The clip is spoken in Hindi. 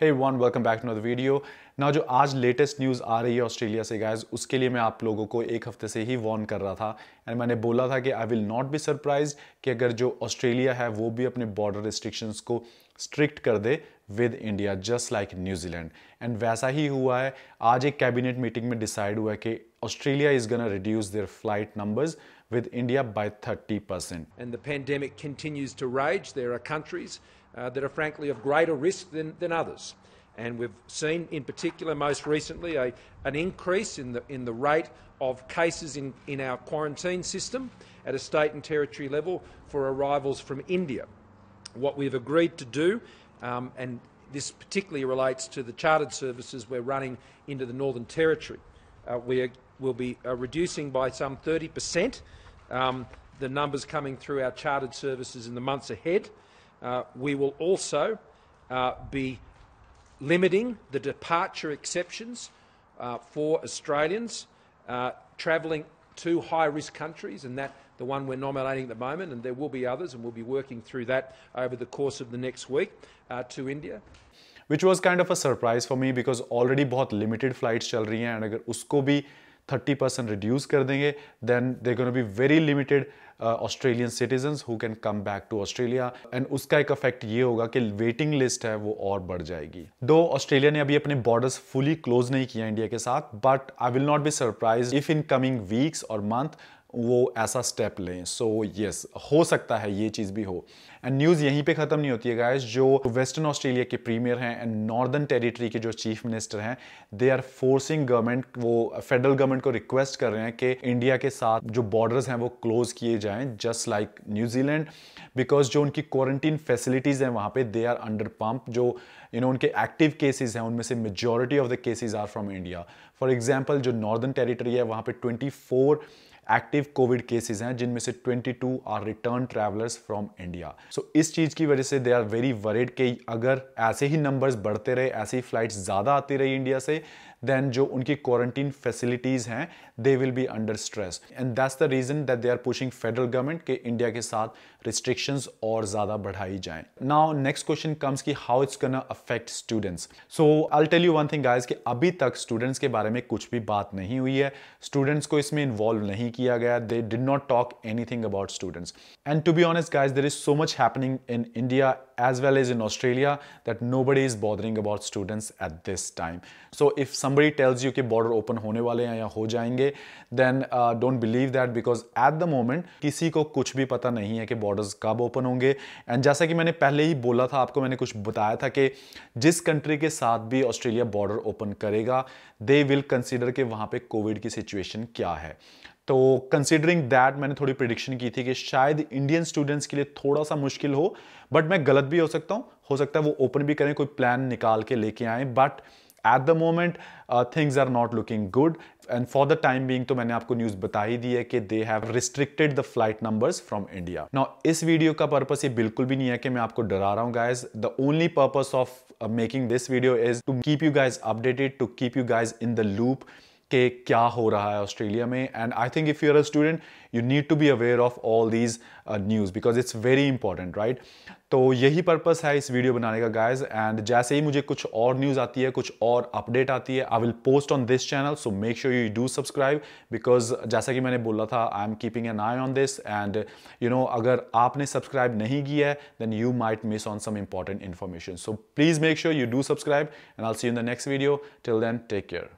Hey one welcome back to another video ना जो आज लेटेस्ट न्यूज़ आ रही है ऑस्ट्रेलिया से गायज उसके लिए मैं आप लोगों को एक हफ्ते से ही वॉर्न कर रहा था एंड मैंने बोला था कि I will not be surprise कि अगर जो ऑस्ट्रेलिया है वो भी अपने बॉर्डर रिस्ट्रिक्शंस को स्ट्रिक्ट कर दे with India just like New Zealand and वैसा ही हुआ है आज एक कैबिनेट मीटिंग में डिसाइड हुआ है कि Australia is gonna reduce their flight numbers with India by thirty percent the pandemic continues to rage. There uh, that are frankly of greater risk than, than others. And we've seen, in particular, most recently, a, an increase in the, in the rate of cases in, in our quarantine system at a state and territory level for arrivals from India. What we've agreed to do, um, and this particularly relates to the chartered services we're running into the Northern Territory, uh, we will be uh, reducing by some 30 per cent um, the numbers coming through our chartered services in the months ahead. Uh, we will also uh, be limiting the departure exceptions uh, for Australians uh, travelling to high risk countries, and that the one we're nominating at the moment, and there will be others, and we'll be working through that over the course of the next week uh, to India. Which was kind of a surprise for me because already both limited flights are रही and if thirty percent reduce कर देंगे then they be very limited Australian citizens who can come back to Australia and उसका एक इफेक्ट ये होगा कि वेटिंग लिस्ट है वो और बढ़ जाएगी दो ऑस्ट्रेलिया ने अभी अपने बॉर्डर्स फुली क्लोज नहीं किया इंडिया के साथ but I will not be surprise if in coming weeks और मंथ वो ऐसा स्टेप लें सो so, यस yes, हो सकता है ये चीज़ भी हो एंड न्यूज़ यहीं पे ख़त्म नहीं होती है गाइस जो वेस्टर्न ऑस्ट्रेलिया के प्रीमियर हैं एंड नॉर्दर्न टेरिटरी के जो चीफ मिनिस्टर हैं दे आर फोर्सिंग गवर्नमेंट वो फेडरल गवर्नमेंट को रिक्वेस्ट कर रहे हैं कि इंडिया के साथ जो बॉर्डर्स हैं वो क्लोज किए जाएँ जस्ट लाइक न्यूजीलैंड बिकॉज जो उनकी क्वारंटीन फैसिलिटीज़ हैं वहाँ पर दे आर अंडर पम्प जो यू नो उनके एक्टिव केसेज हैं उनमें से majority of the cases are from India for example जो नॉर्दर्न टेरिटरी है वहाँ पर ट्वेंटी एक्टिव कोविड केसेस हैं जिनमें से 22 are return travellers from India so इस चीज़ की वजह से दे आर वेरी वरिड कि अगर ऐसे ही नंबर्स बढ़ते रहे ऐसी फ्लाइट्स ज़्यादा आती रही इंडिया से देन जो उनकी क्वारंटीन फैसिलिटीज़ हैं they will be under stress and that's the reason that they are pushing federal government के इंडिया के साथ रिस्ट्रिक्शंस और ज़्यादा बढ़ाई जाए नाउ नेक्स्ट क्वेश्चन कम्स की how it's can affect students so I tell you one thing guys कि अभी तक स्टूडेंट्स के बारे में कुछ भी बात नहीं हुई है स्टूडेंट्स को इसमें इन्वॉल्व नहीं नहीं किया गया they did not talk anything about students and to be honest guys there is so much happening in India as well as in Australia that nobody is bothering about students at this time so if somebody tells you कि बॉर्डर ओपन होने वाले हैं या हो जाएंगे then don't believe that because at the moment किसी को कुछ भी पता नहीं है कि बॉर्डर्स कब ओपन होंगे एंड जैसा कि मैंने पहले ही बोला था आपको मैंने कुछ बताया था कि जिस कंट्री के साथ भी ऑस्ट्रेलिया बॉर्डर ओपन करेगा दे विल कंसिडर कि वहाँ पर कोविड की सिचुएशन क्या है तो कंसिडरिंग दैट मैंने थोड़ी प्रिडिक्शन की थी कि शायद इंडियन स्टूडेंट्स के लिए थोड़ा सा मुश्किल हो बट मैं गलत भी हो सकता हूँ हो सकता है वो ओपन भी करें कोई प्लान निकाल के लेके आए but at the moment things are not looking good and for the time being तो मैंने आपको न्यूज बता ही दी है कि they have restricted the flight number from India now इस वीडियो का पर्पस ये बिल्कुल भी नहीं है कि मैं आपको डरा रहा हूँ guys the only purpose of making this video is to keep you guys updated to keep you guys in the loop कि क्या हो रहा है ऑस्ट्रेलिया में and I think if you are a student you need to be aware of all these news because it's very important right तो यही पर्पस है इस वीडियो बनाने का गाइज एंड जैसे ही मुझे कुछ और न्यूज़ आती है कुछ और अपडेट आती है I will post on this channel so make sure you do subscribe because जैसा कि मैंने बोला था I am keeping an eye on this and you know अगर आपने सब्सक्राइब नहीं किया है then you might miss on some important information so please make sure you do subscribe and I'll see in the next video till then take care